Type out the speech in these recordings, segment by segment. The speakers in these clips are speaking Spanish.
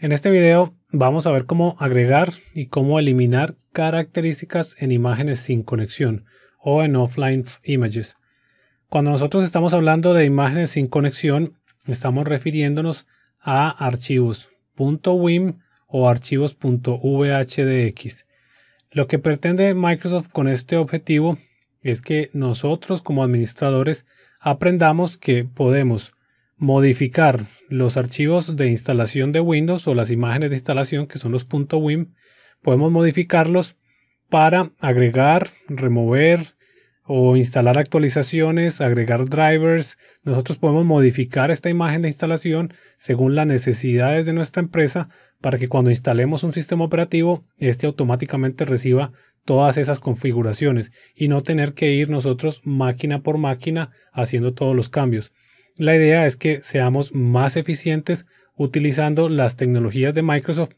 En este video vamos a ver cómo agregar y cómo eliminar características en imágenes sin conexión o en offline images. Cuando nosotros estamos hablando de imágenes sin conexión, estamos refiriéndonos a archivos .wim o archivos .vhdx. Lo que pretende Microsoft con este objetivo es que nosotros como administradores aprendamos que podemos modificar los archivos de instalación de Windows o las imágenes de instalación que son los .wim, podemos modificarlos para agregar, remover o instalar actualizaciones, agregar drivers. Nosotros podemos modificar esta imagen de instalación según las necesidades de nuestra empresa para que cuando instalemos un sistema operativo, este automáticamente reciba todas esas configuraciones y no tener que ir nosotros máquina por máquina haciendo todos los cambios. La idea es que seamos más eficientes utilizando las tecnologías de Microsoft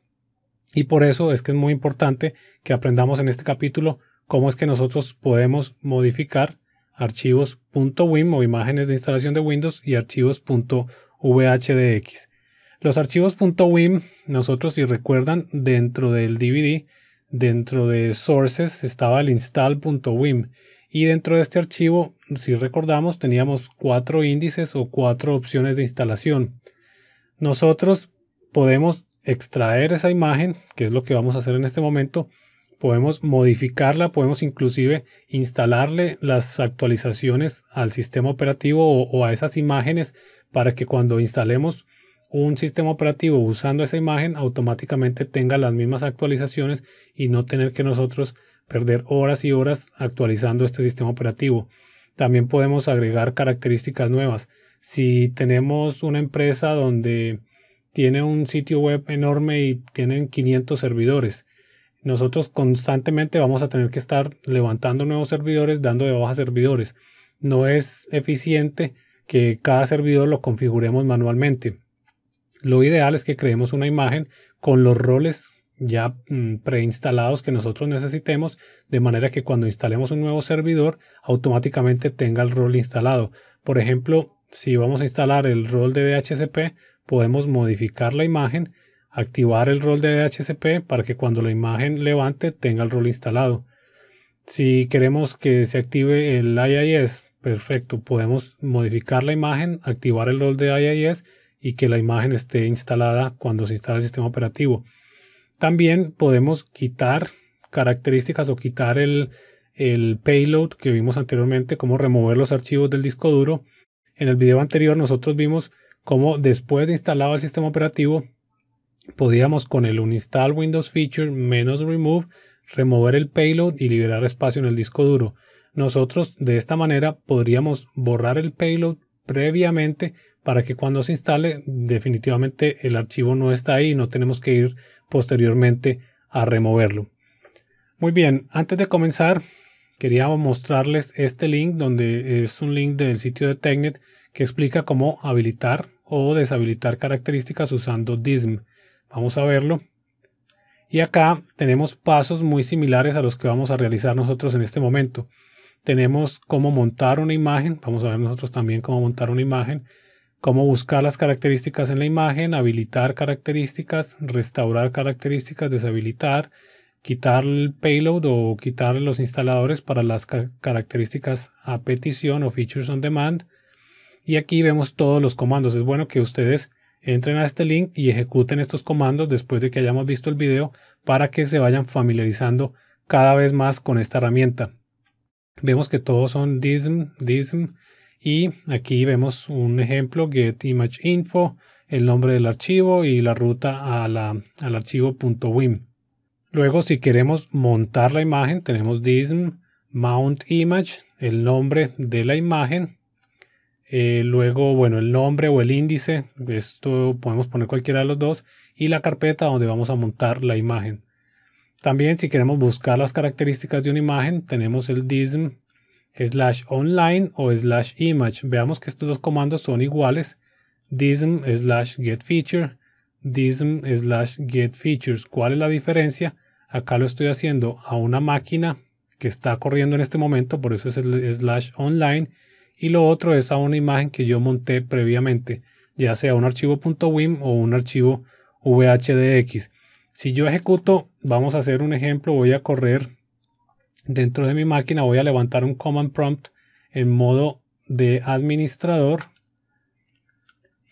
y por eso es que es muy importante que aprendamos en este capítulo cómo es que nosotros podemos modificar archivos .wim o imágenes de instalación de Windows y archivos .vhdx. Los archivos .wim, nosotros si recuerdan, dentro del DVD, dentro de sources estaba el install.wim y dentro de este archivo, si recordamos, teníamos cuatro índices o cuatro opciones de instalación. Nosotros podemos extraer esa imagen, que es lo que vamos a hacer en este momento. Podemos modificarla, podemos inclusive instalarle las actualizaciones al sistema operativo o, a esas imágenes para que cuando instalemos un sistema operativo usando esa imagen automáticamente tenga las mismas actualizaciones y no tener que nosotros perder horas y horas actualizando este sistema operativo. También podemos agregar características nuevas. Si tenemos una empresa donde tiene un sitio web enorme y tienen 500 servidores, nosotros constantemente vamos a tener que estar levantando nuevos servidores, dando de baja servidores. No es eficiente que cada servidor lo configuremos manualmente. Lo ideal es que creemos una imagen con los roles ya mm, preinstalados que nosotros necesitemos, de manera que cuando instalemos un nuevo servidor automáticamente tenga el rol instalado. Por ejemplo, si vamos a instalar el rol de DHCP, podemos modificar la imagen, activar el rol de DHCP para que cuando la imagen levante tenga el rol instalado. Si queremos que se active el IIS, perfecto, podemos modificar la imagen, activar el rol de IIS y que la imagen esté instalada cuando se instala el sistema operativo. También podemos quitar características o quitar el, payload que vimos anteriormente, cómo remover los archivos del disco duro. En el video anterior nosotros vimos cómo después de instalado el sistema operativo podíamos con el uninstall Windows feature menos remove remover el payload y liberar espacio en el disco duro. Nosotros de esta manera podríamos borrar el payload previamente para que cuando se instale definitivamente el archivo no está ahí y no tenemos que ir posteriormente a removerlo. Muy bien, antes de comenzar, quería mostrarles este link donde es un link del sitio de TechNet que explica cómo habilitar o deshabilitar características usando DISM. Vamos a verlo. Y acá tenemos pasos muy similares a los que vamos a realizar nosotros en este momento. Tenemos cómo montar una imagen, vamos a ver nosotros también cómo montar una imagen cómo buscar las características en la imagen, habilitar características, restaurar características, deshabilitar, quitar el payload o quitar los instaladores para las características a petición o features on demand. Y aquí vemos todos los comandos. Es bueno que ustedes entren a este link y ejecuten estos comandos después de que hayamos visto el video para que se vayan familiarizando cada vez más con esta herramienta. Vemos que todos son DISM, DISM, y aquí vemos un ejemplo, get image info, el nombre del archivo y la ruta al archivo .wim. Luego, si queremos montar la imagen, tenemos dism image, el nombre de la imagen. Eh, luego, bueno, el nombre o el índice, esto podemos poner cualquiera de los dos, y la carpeta donde vamos a montar la imagen. También, si queremos buscar las características de una imagen, tenemos el dism slash online o slash image. Veamos que estos dos comandos son iguales. Dism slash get feature, dism slash get features. ¿Cuál es la diferencia? Acá lo estoy haciendo a una máquina que está corriendo en este momento, por eso es slash online. Y lo otro es a una imagen que yo monté previamente, ya sea un archivo .wim o un archivo VHDX. Si yo ejecuto, vamos a hacer un ejemplo, voy a correr dentro de mi máquina voy a levantar un command prompt en modo de administrador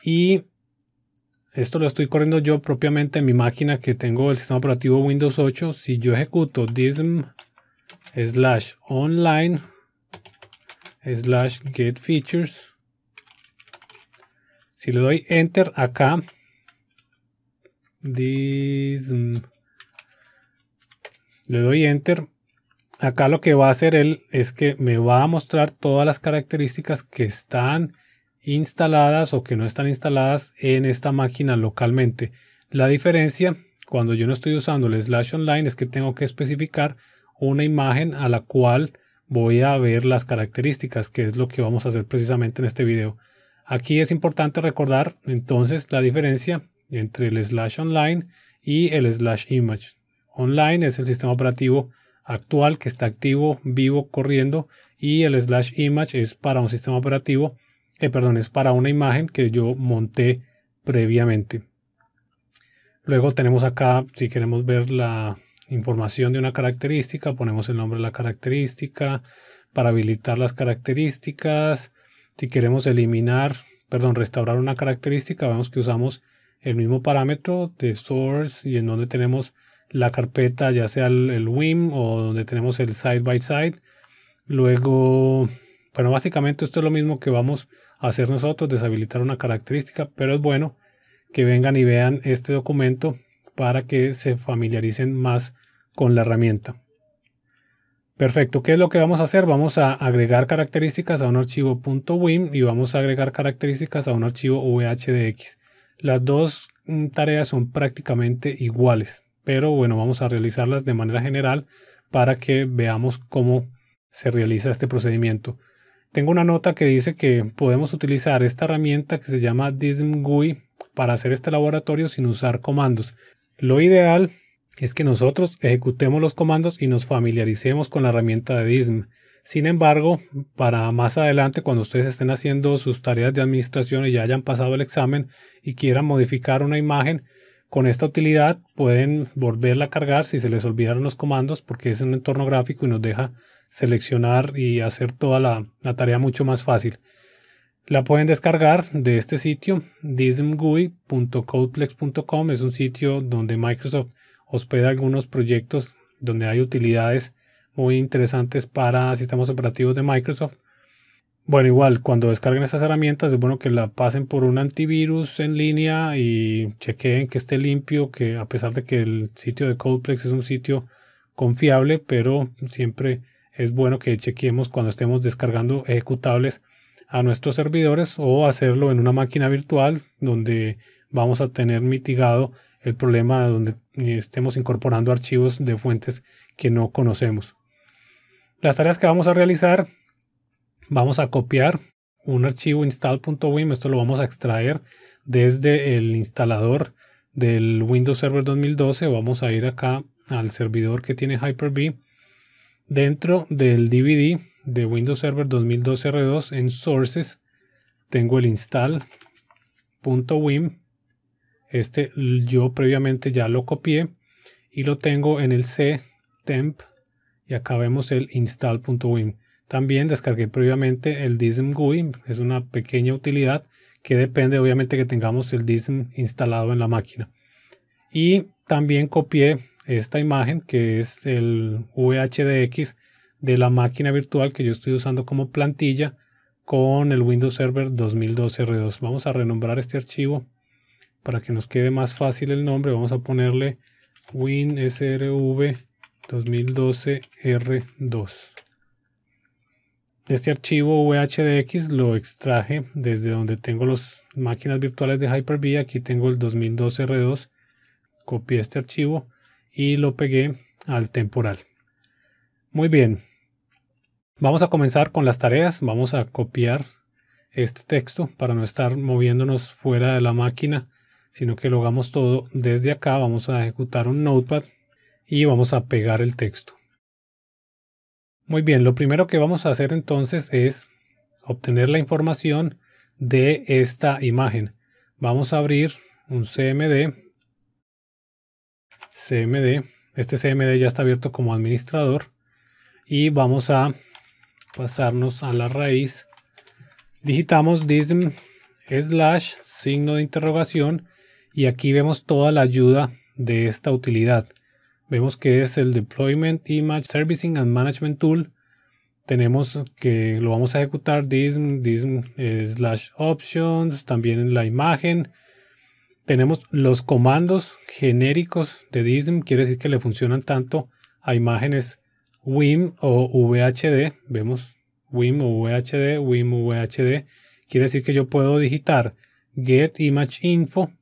y esto lo estoy corriendo yo propiamente en mi máquina que tengo el sistema operativo Windows 8. Si yo ejecuto dism slash online slash get features, si le doy enter acá, dism, le doy enter, acá lo que va a hacer él es que me va a mostrar todas las características que están instaladas o que no están instaladas en esta máquina localmente. La diferencia cuando yo no estoy usando el slash online es que tengo que especificar una imagen a la cual voy a ver las características, que es lo que vamos a hacer precisamente en este video. Aquí es importante recordar entonces la diferencia entre el slash online y el slash image. Online es el sistema operativo actual que está activo, vivo, corriendo y el slash image es para un sistema operativo, eh, perdón, es para una imagen que yo monté previamente. Luego tenemos acá, si queremos ver la información de una característica, ponemos el nombre de la característica para habilitar las características. Si queremos eliminar, perdón, restaurar una característica, vemos que usamos el mismo parámetro de source y en donde tenemos la carpeta, ya sea el, WIM o donde tenemos el side by side. Luego, bueno, básicamente esto es lo mismo que vamos a hacer nosotros, deshabilitar una característica, pero es bueno que vengan y vean este documento para que se familiaricen más con la herramienta. Perfecto, ¿qué es lo que vamos a hacer? Vamos a agregar características a un archivo .wim y vamos a agregar características a un archivo VHDX. Las dos mm, tareas son prácticamente iguales pero bueno, vamos a realizarlas de manera general para que veamos cómo se realiza este procedimiento. Tengo una nota que dice que podemos utilizar esta herramienta que se llama DISM GUI para hacer este laboratorio sin usar comandos. Lo ideal es que nosotros ejecutemos los comandos y nos familiaricemos con la herramienta de DISM. Sin embargo, para más adelante, cuando ustedes estén haciendo sus tareas de administración y ya hayan pasado el examen y quieran modificar una imagen, con esta utilidad pueden volverla a cargar si se les olvidaron los comandos porque es un entorno gráfico y nos deja seleccionar y hacer toda la, tarea mucho más fácil. La pueden descargar de este sitio, dismgui.codeplex.com. Es un sitio donde Microsoft hospeda algunos proyectos donde hay utilidades muy interesantes para sistemas operativos de Microsoft. Bueno, igual, cuando descarguen estas herramientas, es bueno que la pasen por un antivirus en línea y chequeen que esté limpio, que a pesar de que el sitio de CodePlex es un sitio confiable, pero siempre es bueno que chequemos cuando estemos descargando ejecutables a nuestros servidores o hacerlo en una máquina virtual donde vamos a tener mitigado el problema de donde eh, estemos incorporando archivos de fuentes que no conocemos. Las tareas que vamos a realizar vamos a copiar un archivo install.wim, esto lo vamos a extraer desde el instalador del Windows Server 2012, vamos a ir acá al servidor que tiene Hyper-V, dentro del DVD de Windows Server 2012 R2 en Sources, tengo el install.wim, este yo previamente ya lo copié y lo tengo en el C temp y acá vemos el install.wim. También descargué previamente el DISM GUI, es una pequeña utilidad que depende obviamente que tengamos el DISM instalado en la máquina. Y también copié esta imagen que es el VHDX de la máquina virtual que yo estoy usando como plantilla con el Windows Server 2012 R2. Vamos a renombrar este archivo para que nos quede más fácil el nombre. Vamos a ponerle WinSRV 2012 R2. Este archivo VHDX lo extraje desde donde tengo las máquinas virtuales de Hyper-V. Aquí tengo el 2012 R2. Copié este archivo y lo pegué al temporal. Muy bien. Vamos a comenzar con las tareas. Vamos a copiar este texto para no estar moviéndonos fuera de la máquina, sino que lo hagamos todo desde acá. Vamos a ejecutar un notepad y vamos a pegar el texto. Muy bien, lo primero que vamos a hacer entonces es obtener la información de esta imagen. Vamos a abrir un CMD. CMD. Este CMD ya está abierto como administrador. Y vamos a pasarnos a la raíz. Digitamos dism slash signo de interrogación. Y aquí vemos toda la ayuda de esta utilidad. Vemos que es el Deployment Image Servicing and Management Tool. Tenemos que lo vamos a ejecutar dism, dism eh, slash options, también en la imagen. Tenemos los comandos genéricos de dism, quiere decir que le funcionan tanto a imágenes WIM o VHD. Vemos WIM o VHD, WIM o VHD. Quiere decir que yo puedo digitar get image info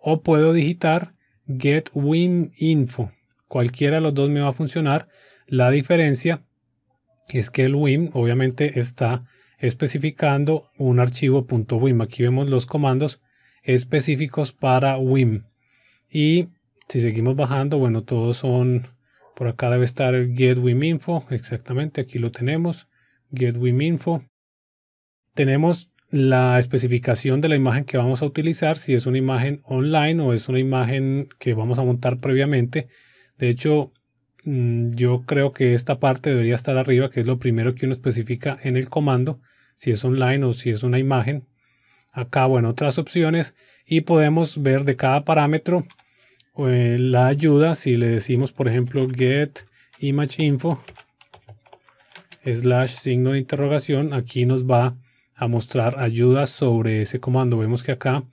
o puedo digitar get WIM info. Cualquiera de los dos me va a funcionar. La diferencia es que el WIM obviamente está especificando un archivo .wim. Aquí vemos los comandos específicos para WIM. Y si seguimos bajando, bueno, todos son... Por acá debe estar el get Exactamente, aquí lo tenemos. Get Tenemos la especificación de la imagen que vamos a utilizar, si es una imagen online o es una imagen que vamos a montar previamente. De hecho, mm, yo creo que esta parte debería estar arriba, que es lo primero que uno especifica en el comando, si es online o si es una imagen. Acá, bueno, otras opciones y podemos ver de cada parámetro eh, la ayuda. Si le decimos, por ejemplo, get image info slash signo de interrogación, aquí nos va a mostrar ayuda sobre ese comando. Vemos que acá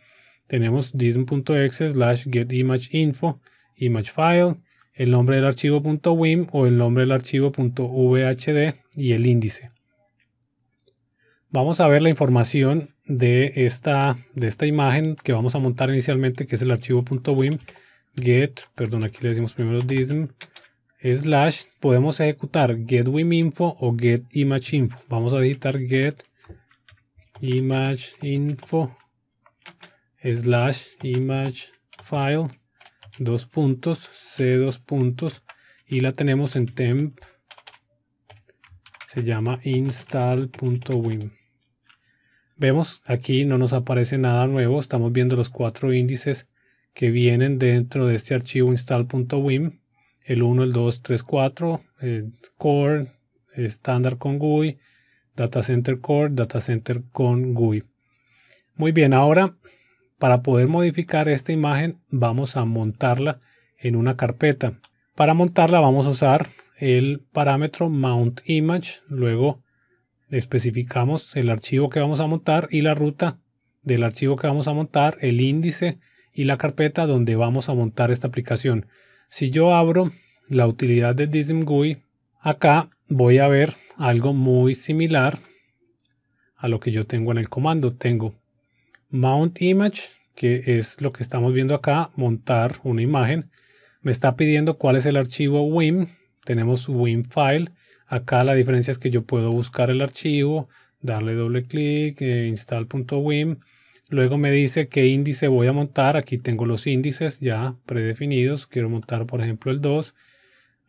tenemos dism.exe slash get image info image file el nombre del archivo .wim o el nombre del archivo .vhd y el índice. Vamos a ver la información de esta, de esta imagen que vamos a montar inicialmente, que es el archivo .wim get, perdón, aquí le decimos primero dism, slash, podemos ejecutar getWimInfo o getImageInfo. Vamos a editar get image slash image file dos puntos, C dos puntos, y la tenemos en temp, se llama install.wim. Vemos, aquí no nos aparece nada nuevo, estamos viendo los cuatro índices que vienen dentro de este archivo install.wim, el 1, el 2, 3, 4, core, estándar con GUI, data center core, data center con GUI. Muy bien, ahora para poder modificar esta imagen vamos a montarla en una carpeta. Para montarla vamos a usar el parámetro mount image, luego especificamos el archivo que vamos a montar y la ruta del archivo que vamos a montar, el índice y la carpeta donde vamos a montar esta aplicación. Si yo abro la utilidad de Dism GUI, acá voy a ver algo muy similar a lo que yo tengo en el comando. Tengo Mount Image, que es lo que estamos viendo acá, montar una imagen. Me está pidiendo cuál es el archivo WIM. Tenemos WIM file. Acá la diferencia es que yo puedo buscar el archivo, darle doble clic, eh, install.wim. Luego me dice qué índice voy a montar. Aquí tengo los índices ya predefinidos. Quiero montar, por ejemplo, el 2.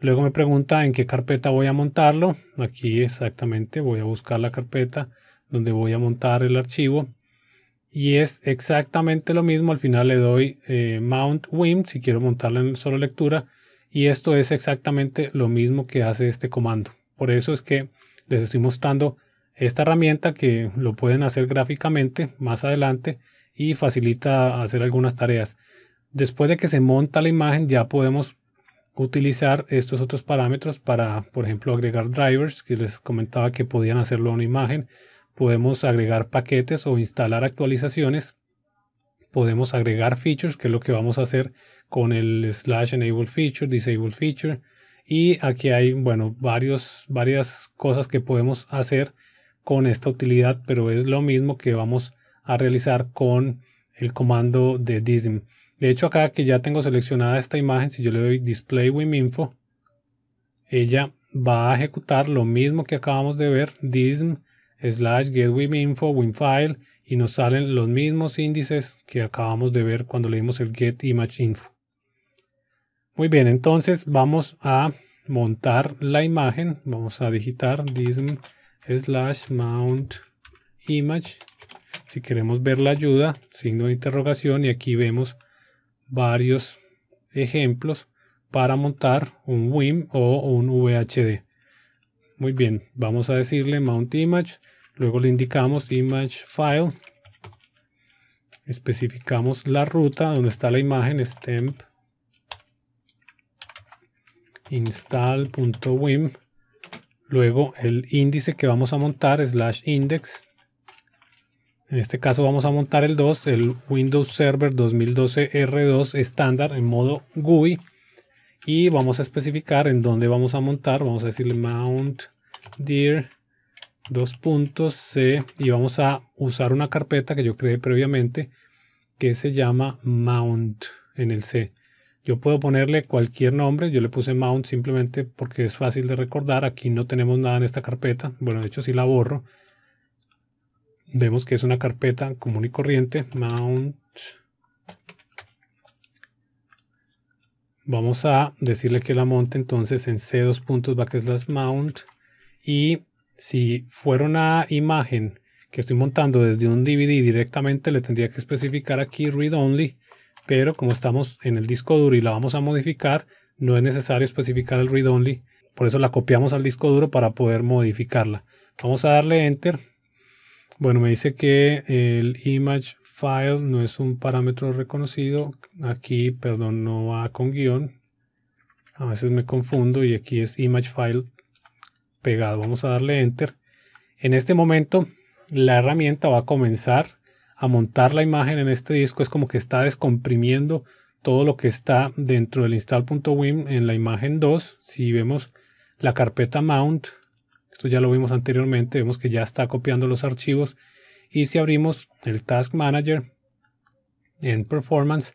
Luego me pregunta en qué carpeta voy a montarlo. Aquí exactamente voy a buscar la carpeta donde voy a montar el archivo. Y es exactamente lo mismo. Al final le doy eh, Mount Wim si quiero montarla en solo lectura. Y esto es exactamente lo mismo que hace este comando. Por eso es que les estoy mostrando esta herramienta que lo pueden hacer gráficamente más adelante y facilita hacer algunas tareas. Después de que se monta la imagen ya podemos utilizar estos otros parámetros para, por ejemplo, agregar drivers que les comentaba que podían hacerlo a una imagen podemos agregar paquetes o instalar actualizaciones, podemos agregar features, que es lo que vamos a hacer con el slash enable feature, disable feature, y aquí hay, bueno, varios, varias cosas que podemos hacer con esta utilidad, pero es lo mismo que vamos a realizar con el comando de DISM. De hecho, acá que ya tengo seleccionada esta imagen, si yo le doy Display info, ella va a ejecutar lo mismo que acabamos de ver, DISM slash get winfile y nos salen los mismos índices que acabamos de ver cuando leímos el getImageInfo. Muy bien, entonces vamos a montar la imagen. Vamos a digitar this slash mount image. Si queremos ver la ayuda, signo de interrogación y aquí vemos varios ejemplos para montar un WIM o un VHD. Muy bien, vamos a decirle mount image, luego le indicamos image file, especificamos la ruta donde está la imagen stamp install.wim, luego el índice que vamos a montar slash index, en este caso vamos a montar el 2, el Windows Server 2012 R2 estándar en modo GUI, y vamos a especificar en dónde vamos a montar. Vamos a decirle mount dir dos y vamos a usar una carpeta que yo creé previamente que se llama mount en el c. Yo puedo ponerle cualquier nombre, yo le puse mount simplemente porque es fácil de recordar, aquí no tenemos nada en esta carpeta, bueno de hecho si la borro, vemos que es una carpeta común y corriente, mount Vamos a decirle que la monte entonces en c dos puntos backslash mount. Y si fuera una imagen que estoy montando desde un DVD directamente, le tendría que especificar aquí read only. Pero como estamos en el disco duro y la vamos a modificar, no es necesario especificar el read only. Por eso la copiamos al disco duro para poder modificarla. Vamos a darle enter. Bueno, me dice que el image file no es un parámetro reconocido. Aquí, perdón, no va con guión. A veces me confundo y aquí es image file pegado. Vamos a darle enter. En este momento la herramienta va a comenzar a montar la imagen en este disco. Es como que está descomprimiendo todo lo que está dentro del install.wim en la imagen 2. Si vemos la carpeta mount, esto ya lo vimos anteriormente, vemos que ya está copiando los archivos y si abrimos el Task Manager en Performance,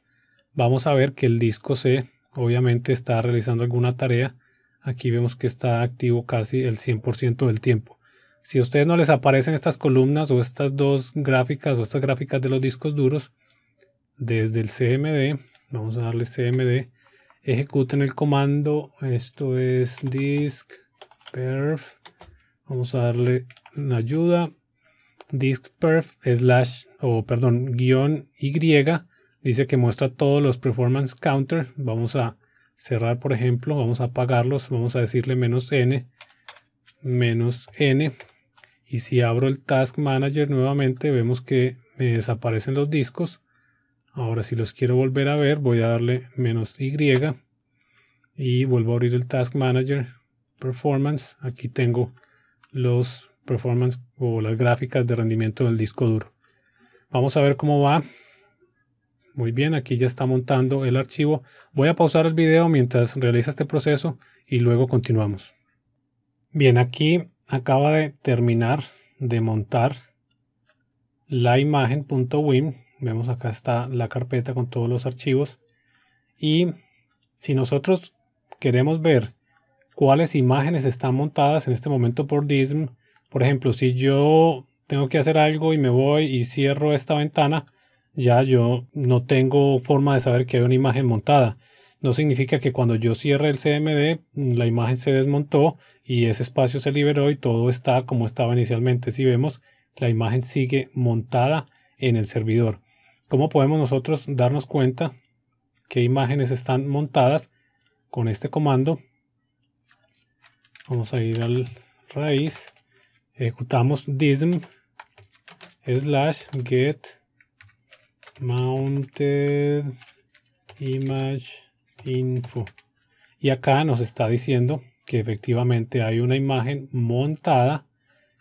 vamos a ver que el disco C obviamente está realizando alguna tarea. Aquí vemos que está activo casi el 100% del tiempo. Si a ustedes no les aparecen estas columnas o estas dos gráficas o estas gráficas de los discos duros, desde el CMD, vamos a darle CMD, ejecuten el comando, esto es disk perf, vamos a darle una ayuda, diskperf slash o perdón guión y dice que muestra todos los performance counter vamos a cerrar por ejemplo vamos a apagarlos vamos a decirle menos n menos n y si abro el task manager nuevamente vemos que me desaparecen los discos ahora si los quiero volver a ver voy a darle menos y y vuelvo a abrir el task manager performance aquí tengo los performance o las gráficas de rendimiento del disco duro. Vamos a ver cómo va. Muy bien, aquí ya está montando el archivo. Voy a pausar el video mientras realiza este proceso y luego continuamos. Bien, aquí acaba de terminar de montar la imagen.wim. Vemos acá está la carpeta con todos los archivos. Y si nosotros queremos ver cuáles imágenes están montadas en este momento por DISM por ejemplo, si yo tengo que hacer algo y me voy y cierro esta ventana, ya yo no tengo forma de saber que hay una imagen montada. No significa que cuando yo cierre el CMD, la imagen se desmontó y ese espacio se liberó y todo está como estaba inicialmente. Si vemos, la imagen sigue montada en el servidor. ¿Cómo podemos nosotros darnos cuenta qué imágenes están montadas con este comando? Vamos a ir al raíz ejecutamos dism slash get mounted image info y acá nos está diciendo que efectivamente hay una imagen montada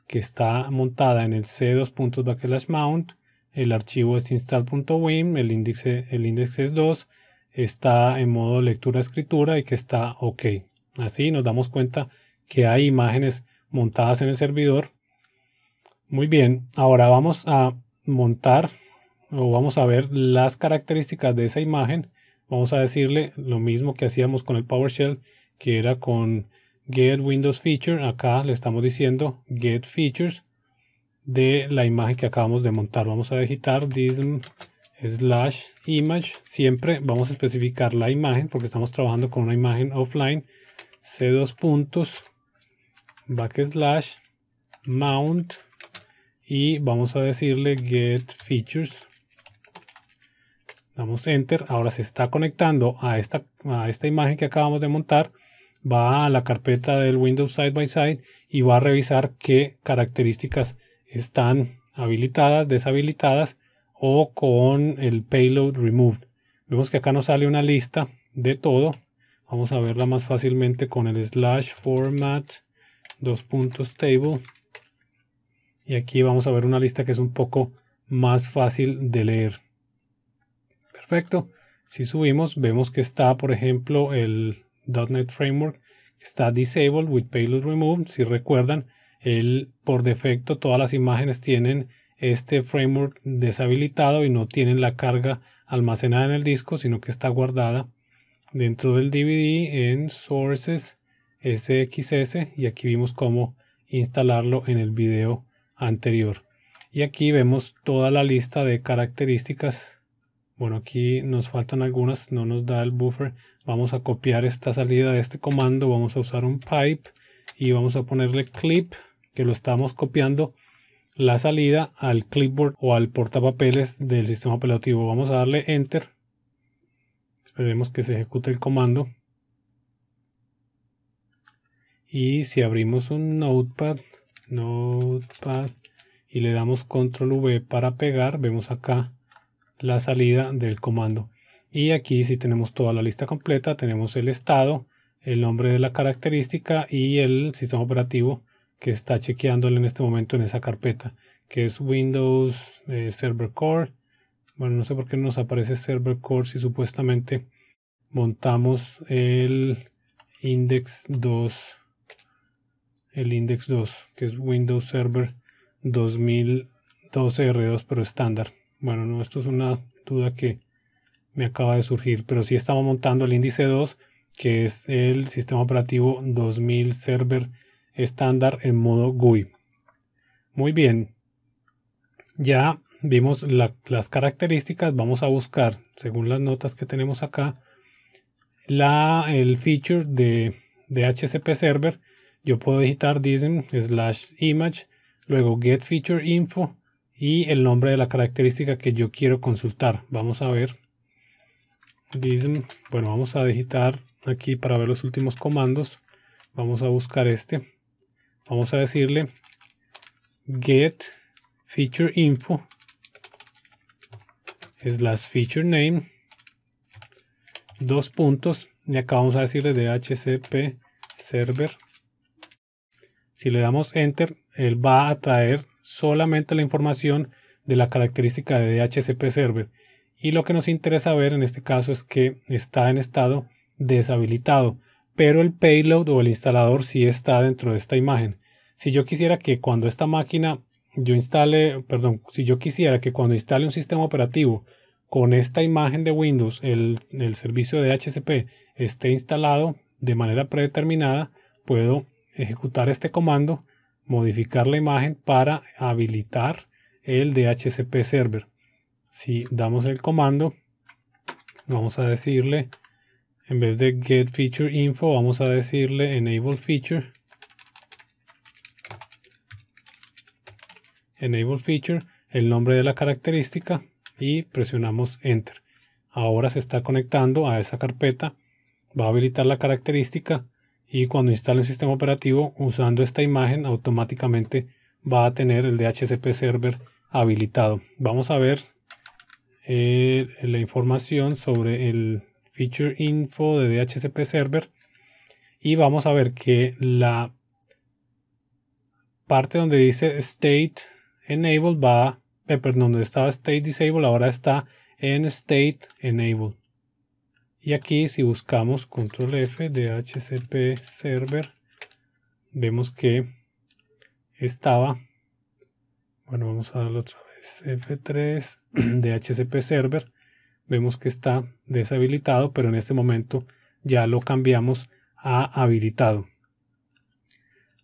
que está montada en el c2 mount el archivo es install.wim el índice el índice es 2 está en modo lectura escritura y que está ok así nos damos cuenta que hay imágenes montadas en el servidor. Muy bien, ahora vamos a montar o vamos a ver las características de esa imagen. Vamos a decirle lo mismo que hacíamos con el PowerShell, que era con get windows feature. Acá le estamos diciendo get features de la imagen que acabamos de montar. Vamos a digitar dism slash image. Siempre vamos a especificar la imagen porque estamos trabajando con una imagen offline. C2 puntos backslash mount y vamos a decirle get features damos enter ahora se está conectando a esta, a esta imagen que acabamos de montar va a la carpeta del Windows Side by Side y va a revisar qué características están habilitadas, deshabilitadas o con el payload removed. Vemos que acá nos sale una lista de todo. Vamos a verla más fácilmente con el slash format dos puntos table. Y aquí vamos a ver una lista que es un poco más fácil de leer. Perfecto. Si subimos, vemos que está, por ejemplo, el .NET Framework que está disabled with payload removed. Si recuerdan, el por defecto todas las imágenes tienen este framework deshabilitado y no tienen la carga almacenada en el disco, sino que está guardada dentro del DVD en sources SXS y aquí vimos cómo instalarlo en el video anterior. Y aquí vemos toda la lista de características. Bueno, aquí nos faltan algunas, no nos da el buffer. Vamos a copiar esta salida de este comando, vamos a usar un pipe y vamos a ponerle clip, que lo estamos copiando la salida al clipboard o al portapapeles del sistema operativo. Vamos a darle enter. Esperemos que se ejecute el comando. Y si abrimos un notepad, notepad y le damos control V para pegar, vemos acá la salida del comando. Y aquí si tenemos toda la lista completa, tenemos el estado, el nombre de la característica y el sistema operativo que está chequeándole en este momento en esa carpeta, que es Windows eh, Server Core. Bueno, no sé por qué nos aparece Server Core si supuestamente montamos el index 2 el Index 2, que es Windows Server 2012 R2, pero estándar. Bueno, no, esto es una duda que me acaba de surgir, pero si estamos montando el índice 2, que es el sistema operativo 2000 Server estándar en modo GUI. Muy bien, ya vimos las características, vamos a buscar, según las notas que tenemos acá, la, el feature de, de HCP Server yo puedo digitar Dism slash image, luego get feature info y el nombre de la característica que yo quiero consultar. Vamos a ver. bueno, vamos a digitar aquí para ver los últimos comandos. Vamos a buscar este. Vamos a decirle get feature info slash feature name dos puntos y acá vamos a decirle hcp server si le damos Enter, él va a traer solamente la información de la característica de DHCP Server. Y lo que nos interesa ver en este caso es que está en estado deshabilitado, pero el payload o el instalador sí está dentro de esta imagen. Si yo quisiera que cuando esta máquina yo instale, perdón, si yo quisiera que cuando instale un sistema operativo con esta imagen de Windows, el, el servicio de DHCP esté instalado de manera predeterminada, puedo ejecutar este comando, modificar la imagen para habilitar el DHCP server. Si damos el comando, vamos a decirle, en vez de get feature info, vamos a decirle enable feature. Enable feature, el nombre de la característica y presionamos enter. Ahora se está conectando a esa carpeta, va a habilitar la característica y cuando instale el sistema operativo usando esta imagen automáticamente va a tener el DHCP server habilitado. Vamos a ver eh, la información sobre el feature info de DHCP server y vamos a ver que la parte donde dice state enable va, eh, perdón, donde estaba state disable ahora está en state Enabled. Y aquí si buscamos control F de HCP server, vemos que estaba, bueno vamos a darle otra vez, F3 de HCP server, vemos que está deshabilitado, pero en este momento ya lo cambiamos a habilitado.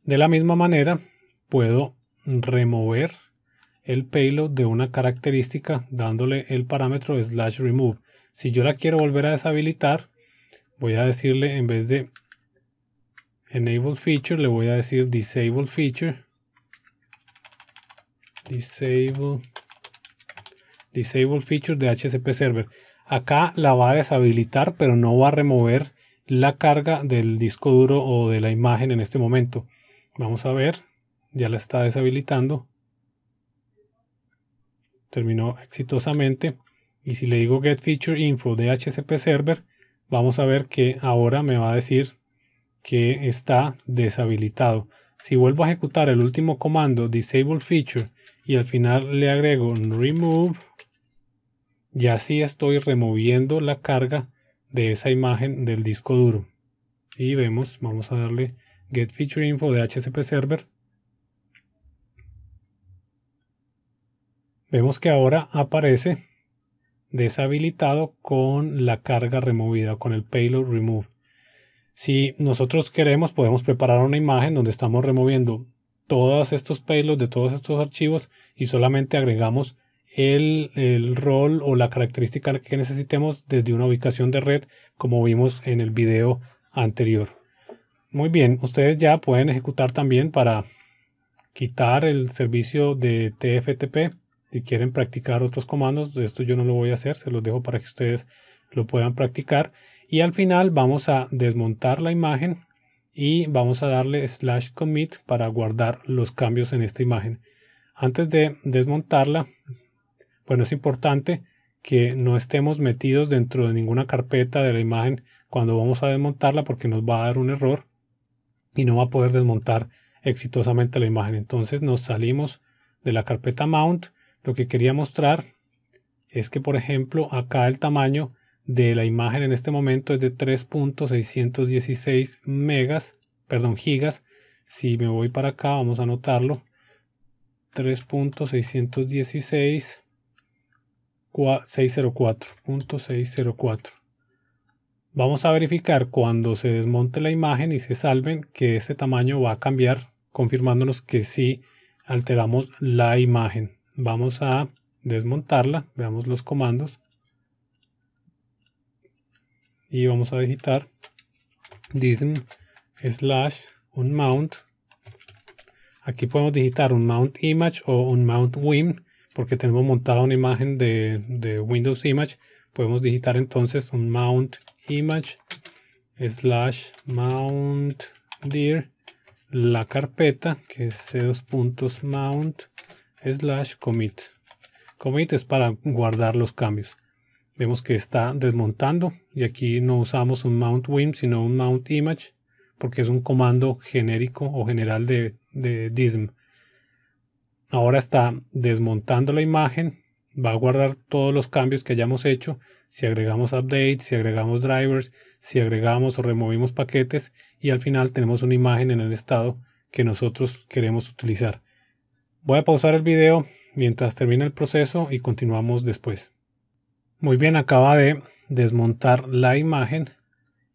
De la misma manera, puedo remover el payload de una característica dándole el parámetro slash remove. Si yo la quiero volver a deshabilitar, voy a decirle en vez de enable feature, le voy a decir disable feature. Disable, disable feature de HCP server. Acá la va a deshabilitar, pero no va a remover la carga del disco duro o de la imagen en este momento. Vamos a ver, ya la está deshabilitando. Terminó exitosamente. Y si le digo get feature info de HCP server, vamos a ver que ahora me va a decir que está deshabilitado. Si vuelvo a ejecutar el último comando disable feature y al final le agrego remove, ya sí estoy removiendo la carga de esa imagen del disco duro. Y vemos, vamos a darle get feature info de HCP server. Vemos que ahora aparece deshabilitado con la carga removida, con el payload remove. Si nosotros queremos, podemos preparar una imagen donde estamos removiendo todos estos payloads de todos estos archivos y solamente agregamos el, el, rol o la característica que necesitemos desde una ubicación de red, como vimos en el video anterior. Muy bien, ustedes ya pueden ejecutar también para quitar el servicio de TFTP si quieren practicar otros comandos, de esto yo no lo voy a hacer, se los dejo para que ustedes lo puedan practicar. Y al final vamos a desmontar la imagen y vamos a darle slash commit para guardar los cambios en esta imagen. Antes de desmontarla, bueno, es importante que no estemos metidos dentro de ninguna carpeta de la imagen cuando vamos a desmontarla porque nos va a dar un error y no va a poder desmontar exitosamente la imagen. Entonces nos salimos de la carpeta mount lo que quería mostrar es que, por ejemplo, acá el tamaño de la imagen en este momento es de 3.616 megas, perdón, gigas. Si me voy para acá, vamos a anotarlo. 3.616 Vamos a verificar cuando se desmonte la imagen y se salven que este tamaño va a cambiar, confirmándonos que sí alteramos la imagen. Vamos a desmontarla, veamos los comandos. Y vamos a digitar dism slash un mount. Aquí podemos digitar un mount image o un mount win, porque tenemos montada una imagen de, Windows image. Podemos digitar entonces un mount image slash mount dir la carpeta que es c dos puntos mount slash commit. Commit es para guardar los cambios. Vemos que está desmontando y aquí no usamos un mount wim sino un mount image porque es un comando genérico o general de, de DISM. Ahora está desmontando la imagen, va a guardar todos los cambios que hayamos hecho, si agregamos updates, si agregamos drivers, si agregamos o removimos paquetes y al final tenemos una imagen en el estado que nosotros queremos utilizar. Voy a pausar el video mientras termina el proceso y continuamos después. Muy bien, acaba de desmontar la imagen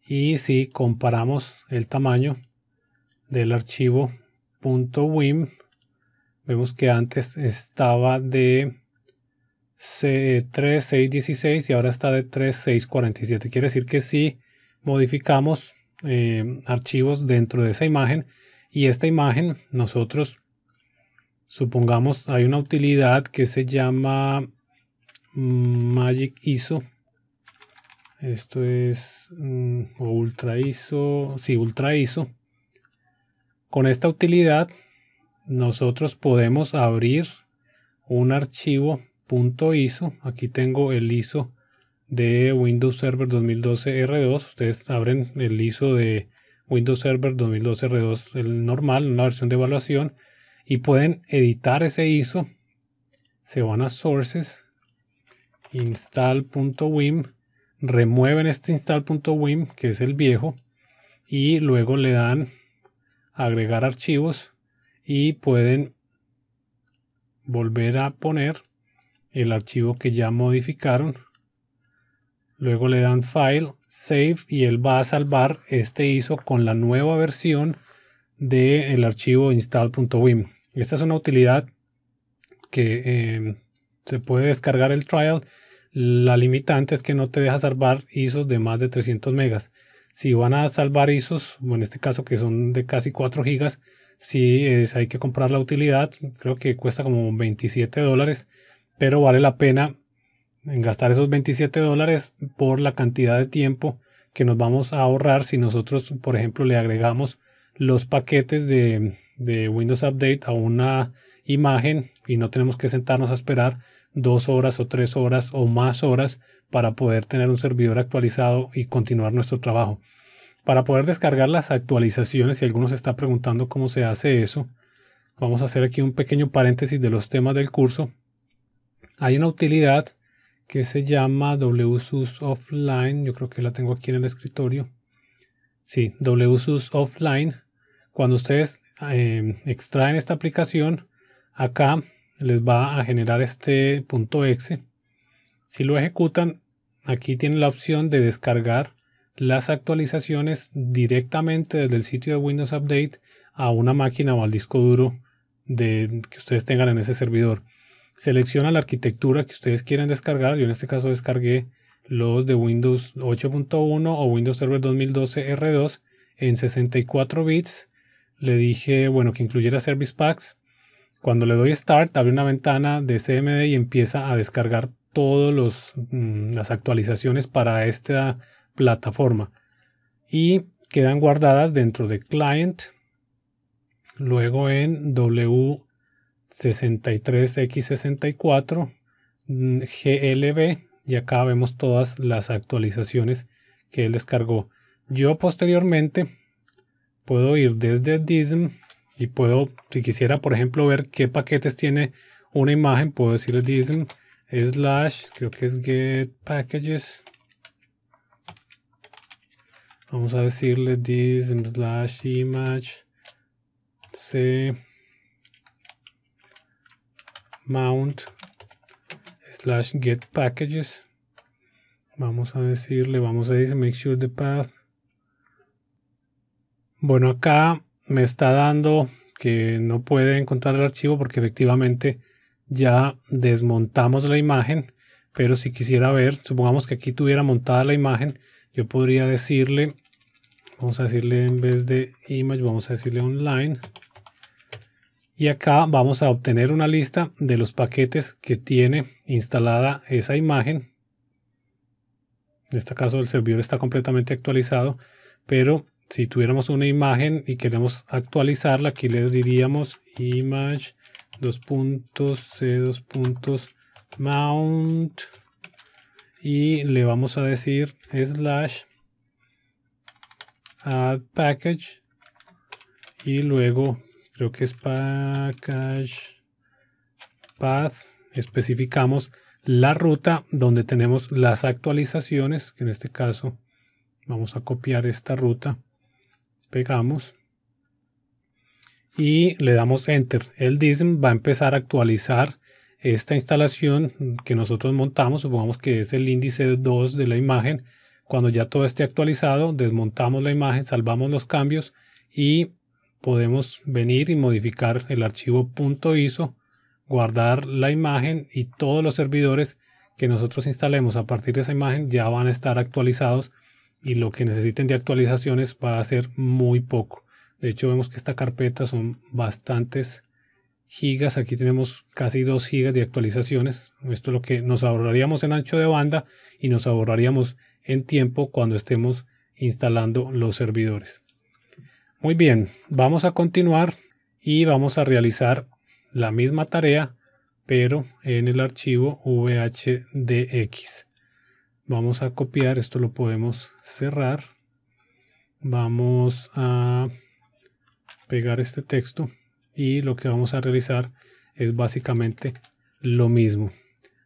y si comparamos el tamaño del archivo .wim vemos que antes estaba de 3616 y ahora está de 3647. Quiere decir que si modificamos eh, archivos dentro de esa imagen y esta imagen nosotros supongamos hay una utilidad que se llama mm, Magic ISO. Esto es UltraISO. Mm, ultra ISO. Sí, Ultra ISO. Con esta utilidad nosotros podemos abrir un archivo .iso. Aquí tengo el ISO de Windows Server 2012 R2. Ustedes abren el ISO de Windows Server 2012 R2, el normal, una versión de evaluación y pueden editar ese ISO. Se van a sources, install.wim, remueven este install.wim que es el viejo y luego le dan agregar archivos y pueden volver a poner el archivo que ya modificaron. Luego le dan File, Save y él va a salvar este ISO con la nueva versión del archivo install.wim. Esta es una utilidad que eh, se puede descargar el trial. La limitante es que no te deja salvar ISOs de más de 300 megas. Si van a salvar ISOs, o en este caso que son de casi 4 gigas, si hay que comprar la utilidad, creo que cuesta como 27 dólares, pero vale la pena gastar esos 27 dólares por la cantidad de tiempo que nos vamos a ahorrar si nosotros, por ejemplo, le agregamos los paquetes de, Windows Update a una imagen y no tenemos que sentarnos a esperar dos horas o tres horas o más horas para poder tener un servidor actualizado y continuar nuestro trabajo. Para poder descargar las actualizaciones, si alguno se está preguntando cómo se hace eso, vamos a hacer aquí un pequeño paréntesis de los temas del curso. Hay una utilidad que se llama WSUS Offline, yo creo que la tengo aquí en el escritorio. Sí, WSUS Offline, cuando ustedes em, extraen esta aplicación, acá les va a generar este punto .exe. Si lo ejecutan, aquí tienen la opción de descargar las actualizaciones directamente desde el sitio de Windows Update a una máquina o al disco duro que ustedes tengan en ese servidor. Selecciona la arquitectura que ustedes quieren descargar. Yo en este caso descargué los de Windows 8.1 o Windows Server 2012 R2 en 64 bits le dije, bueno, que incluyera Service Packs. Cuando le doy Start, abre una ventana de CMD y empieza a descargar todas mm, las actualizaciones para esta plataforma. Y quedan guardadas dentro de Client, luego en W63X64, mm, GLB, y acá vemos todas las actualizaciones que él descargó. Yo posteriormente puedo ir desde DISM y puedo, si quisiera, por ejemplo, ver qué paquetes tiene una imagen, puedo decirle DISM slash, creo que es get packages. Vamos a decirle DISM slash image c mount slash get packages. Vamos a decirle, vamos a decir make sure the path bueno, acá me está dando que no puede encontrar el archivo porque efectivamente ya desmontamos la imagen, pero si quisiera ver, supongamos que aquí tuviera montada la imagen, yo podría decirle, vamos a decirle en vez de image, vamos a decirle online, y acá vamos a obtener una lista de los paquetes que tiene instalada esa imagen. En este caso el servidor está completamente actualizado, pero si tuviéramos una imagen y queremos actualizarla, aquí le diríamos image dos puntos puntos mount y le vamos a decir slash add package y luego creo que es package path especificamos la ruta donde tenemos las actualizaciones que en este caso vamos a copiar esta ruta pegamos y le damos enter. El DISM va a empezar a actualizar esta instalación que nosotros montamos, supongamos que es el índice 2 de la imagen. Cuando ya todo esté actualizado, desmontamos la imagen, salvamos los cambios y podemos venir y modificar el archivo .iso, guardar la imagen y todos los servidores que nosotros instalemos a partir de esa imagen ya van a estar actualizados y lo que necesiten de actualizaciones va a ser muy poco. De hecho, vemos que esta carpeta son bastantes gigas. Aquí tenemos casi 2 gigas de actualizaciones. Esto es lo que nos ahorraríamos en ancho de banda y nos ahorraríamos en tiempo cuando estemos instalando los servidores. Muy bien, vamos a continuar y vamos a realizar la misma tarea, pero en el archivo VHDX. Vamos a copiar, esto lo podemos cerrar. Vamos a pegar este texto y lo que vamos a realizar es básicamente lo mismo.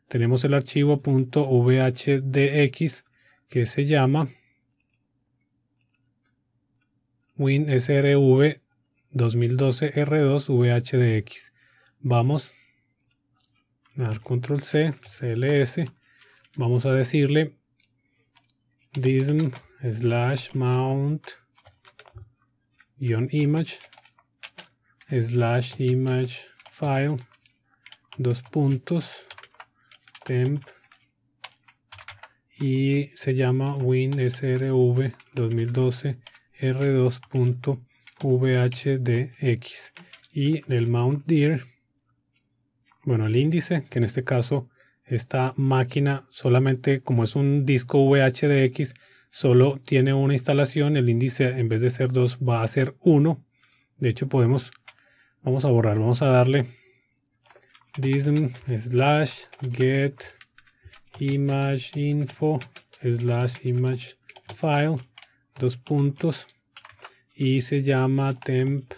Tenemos el archivo .vhdx que se llama WinSRV 2012R2 VHDX. Vamos a dar control C, CLS vamos a decirle dism slash mount image slash image file dos puntos temp y se llama WinSRV 2012 r2.vhdx y el mount dir bueno el índice que en este caso esta máquina solamente como es un disco VHDX, solo tiene una instalación, el índice en vez de ser 2 va a ser 1. De hecho podemos, vamos a borrar, vamos a darle dism slash get image info slash image file dos puntos y se llama temp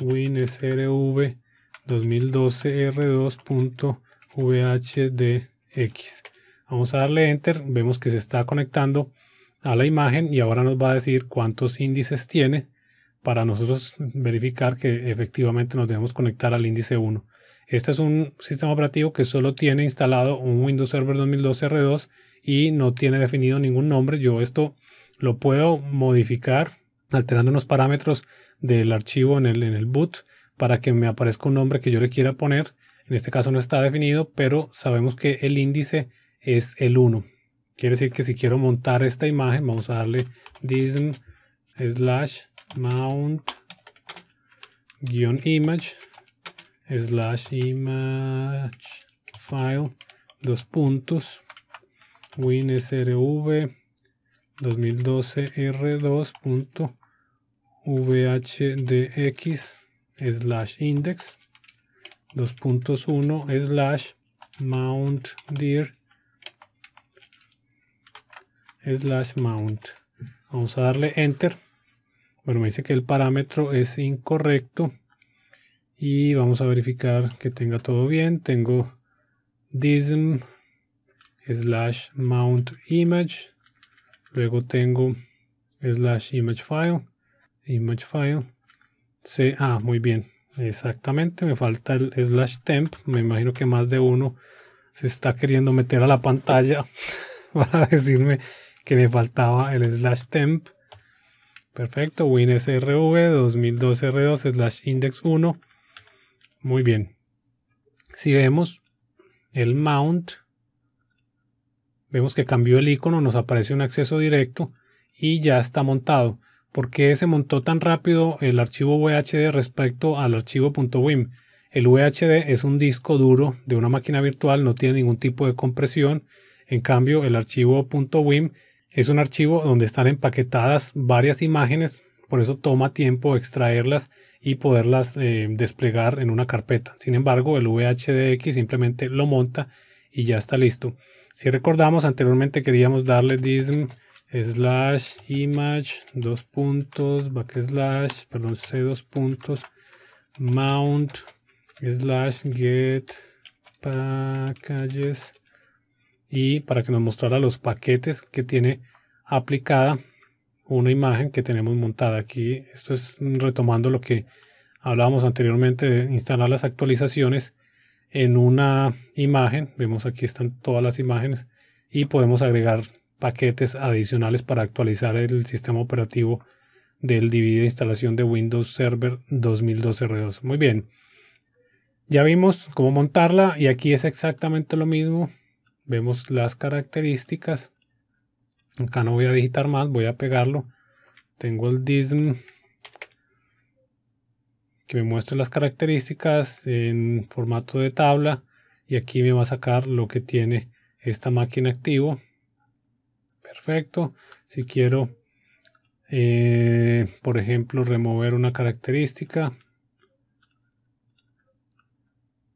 win srv 2012 r2 VHDX. Vamos a darle Enter, vemos que se está conectando a la imagen y ahora nos va a decir cuántos índices tiene para nosotros verificar que efectivamente nos debemos conectar al índice 1. Este es un sistema operativo que solo tiene instalado un Windows Server 2012 R2 y no tiene definido ningún nombre. Yo esto lo puedo modificar alterando los parámetros del archivo en el, en el boot para que me aparezca un nombre que yo le quiera poner. En este caso no está definido, pero sabemos que el índice es el 1. Quiere decir que si quiero montar esta imagen, vamos a darle dism slash mount guión image slash image file dos puntos srv 2012 r2.vhdx slash index 2.1 slash mount dir slash mount vamos a darle enter bueno me dice que el parámetro es incorrecto y vamos a verificar que tenga todo bien tengo dism slash mount image luego tengo slash image file image file ah, muy bien. Exactamente, me falta el slash temp. Me imagino que más de uno se está queriendo meter a la pantalla para decirme que me faltaba el slash temp. Perfecto, WinSRV 2012 R2 slash index 1. Muy bien. Si vemos el mount, vemos que cambió el icono, nos aparece un acceso directo y ya está montado. ¿Por qué se montó tan rápido el archivo VHD respecto al archivo .wim? El VHD es un disco duro de una máquina virtual, no tiene ningún tipo de compresión. En cambio, el archivo .wim es un archivo donde están empaquetadas varias imágenes, por eso toma tiempo extraerlas y poderlas eh, desplegar en una carpeta. Sin embargo, el VHDX simplemente lo monta y ya está listo. Si recordamos, anteriormente queríamos darle slash image dos puntos backslash perdón c dos puntos mount slash get packages y para que nos mostrara los paquetes que tiene aplicada una imagen que tenemos montada aquí esto es retomando lo que hablábamos anteriormente de instalar las actualizaciones en una imagen vemos aquí están todas las imágenes y podemos agregar paquetes adicionales para actualizar el sistema operativo del DVD de instalación de Windows Server 2012 R2. Muy bien. Ya vimos cómo montarla y aquí es exactamente lo mismo. Vemos las características. Acá no voy a digitar más, voy a pegarlo. Tengo el DISM que me muestra las características en formato de tabla y aquí me va a sacar lo que tiene esta máquina activo Perfecto. Si quiero, eh, por ejemplo, remover una característica,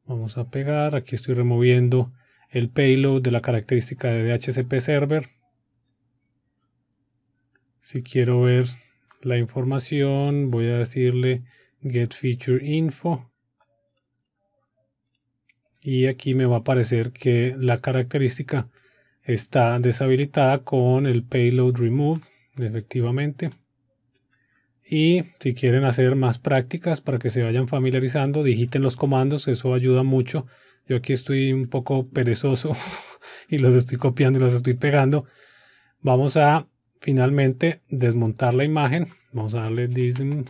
vamos a pegar. Aquí estoy removiendo el payload de la característica de DHCP server. Si quiero ver la información, voy a decirle get feature info y aquí me va a aparecer que la característica está deshabilitada con el payload remove, efectivamente. Y si quieren hacer más prácticas para que se vayan familiarizando, digiten los comandos, eso ayuda mucho. Yo aquí estoy un poco perezoso y los estoy copiando y los estoy pegando. Vamos a finalmente desmontar la imagen. Vamos a darle dism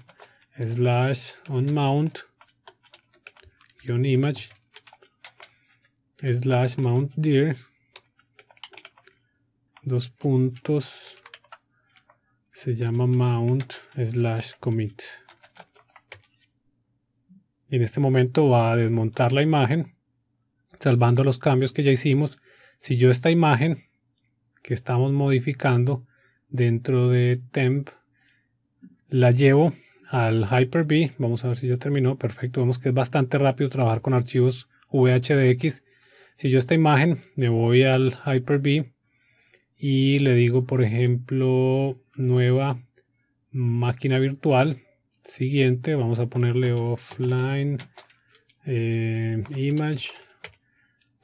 slash unmount image slash mount deer dos puntos se llama mount slash commit y en este momento va a desmontar la imagen salvando los cambios que ya hicimos si yo esta imagen que estamos modificando dentro de temp la llevo al Hyper-V vamos a ver si ya terminó perfecto vemos que es bastante rápido trabajar con archivos VHDX si yo esta imagen me voy al Hyper-V y le digo, por ejemplo, nueva máquina virtual. Siguiente, vamos a ponerle offline eh, image.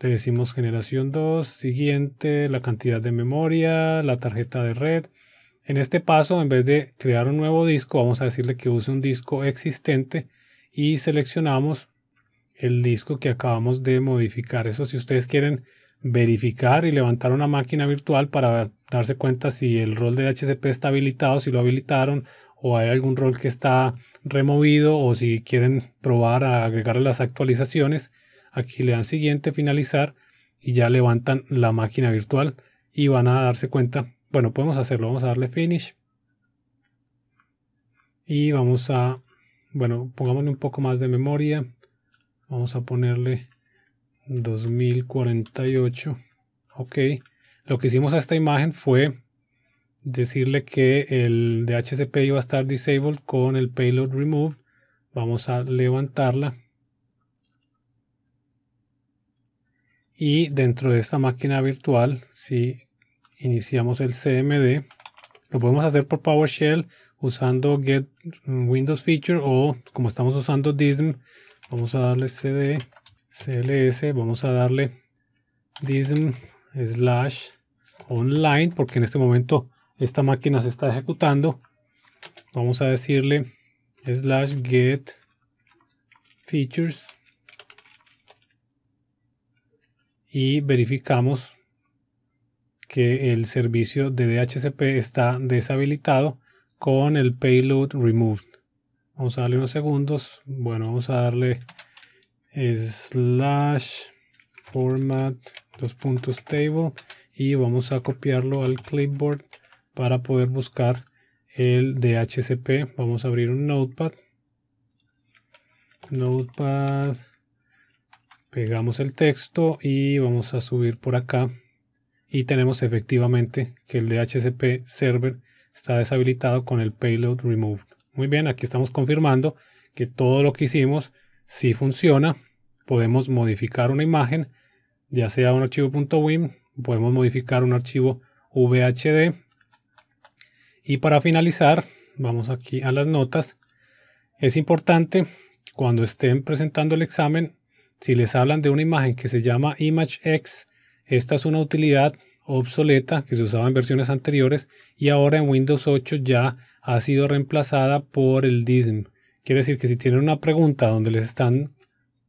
Le decimos generación 2. Siguiente, la cantidad de memoria, la tarjeta de red. En este paso, en vez de crear un nuevo disco, vamos a decirle que use un disco existente y seleccionamos el disco que acabamos de modificar. Eso si ustedes quieren verificar y levantar una máquina virtual para darse cuenta si el rol de DHCP está habilitado, si lo habilitaron o hay algún rol que está removido o si quieren probar a agregarle las actualizaciones. Aquí le dan siguiente, finalizar y ya levantan la máquina virtual y van a darse cuenta. Bueno, podemos hacerlo. Vamos a darle finish. Y vamos a, bueno, pongámosle un poco más de memoria. Vamos a ponerle 2048. Ok. Lo que hicimos a esta imagen fue decirle que el DHCP iba a estar disabled con el payload remove. Vamos a levantarla. Y dentro de esta máquina virtual, si iniciamos el CMD, lo podemos hacer por PowerShell usando get Windows Feature o como estamos usando DISM, vamos a darle CD cls vamos a darle dism slash online porque en este momento esta máquina se está ejecutando vamos a decirle slash get features y verificamos que el servicio de DHCP está deshabilitado con el payload removed. Vamos a darle unos segundos. Bueno, vamos a darle slash format dos puntos table y vamos a copiarlo al clipboard para poder buscar el DHCP. Vamos a abrir un notepad. Notepad. Pegamos el texto y vamos a subir por acá. Y tenemos efectivamente que el DHCP server está deshabilitado con el payload removed. Muy bien, aquí estamos confirmando que todo lo que hicimos si funciona, podemos modificar una imagen, ya sea un archivo .wim, podemos modificar un archivo VHD. Y para finalizar, vamos aquí a las notas. Es importante cuando estén presentando el examen, si les hablan de una imagen que se llama ImageX, esta es una utilidad obsoleta que se usaba en versiones anteriores y ahora en Windows 8 ya ha sido reemplazada por el DISM. Quiere decir que si tienen una pregunta donde les están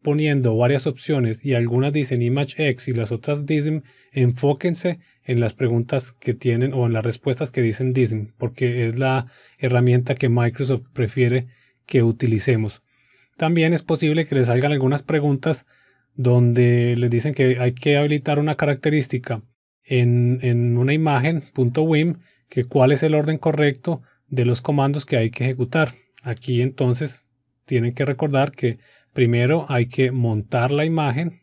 poniendo varias opciones y algunas dicen ImageX y las otras DISM, enfóquense en las preguntas que tienen o en las respuestas que dicen DISM, porque es la herramienta que Microsoft prefiere que utilicemos. También es posible que les salgan algunas preguntas donde les dicen que hay que habilitar una característica en, en una imagen, .wim, que cuál es el orden correcto de los comandos que hay que ejecutar. Aquí entonces tienen que recordar que primero hay que montar la imagen,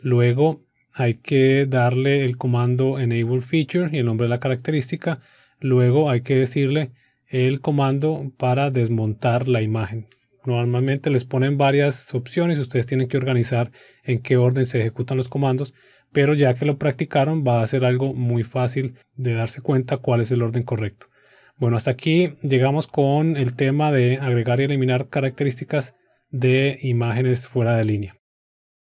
luego hay que darle el comando enable feature y el nombre de la característica, luego hay que decirle el comando para desmontar la imagen. Normalmente les ponen varias opciones, ustedes tienen que organizar en qué orden se ejecutan los comandos, pero ya que lo practicaron va a ser algo muy fácil de darse cuenta cuál es el orden correcto. Bueno, hasta aquí llegamos con el tema de agregar y eliminar características de imágenes fuera de línea.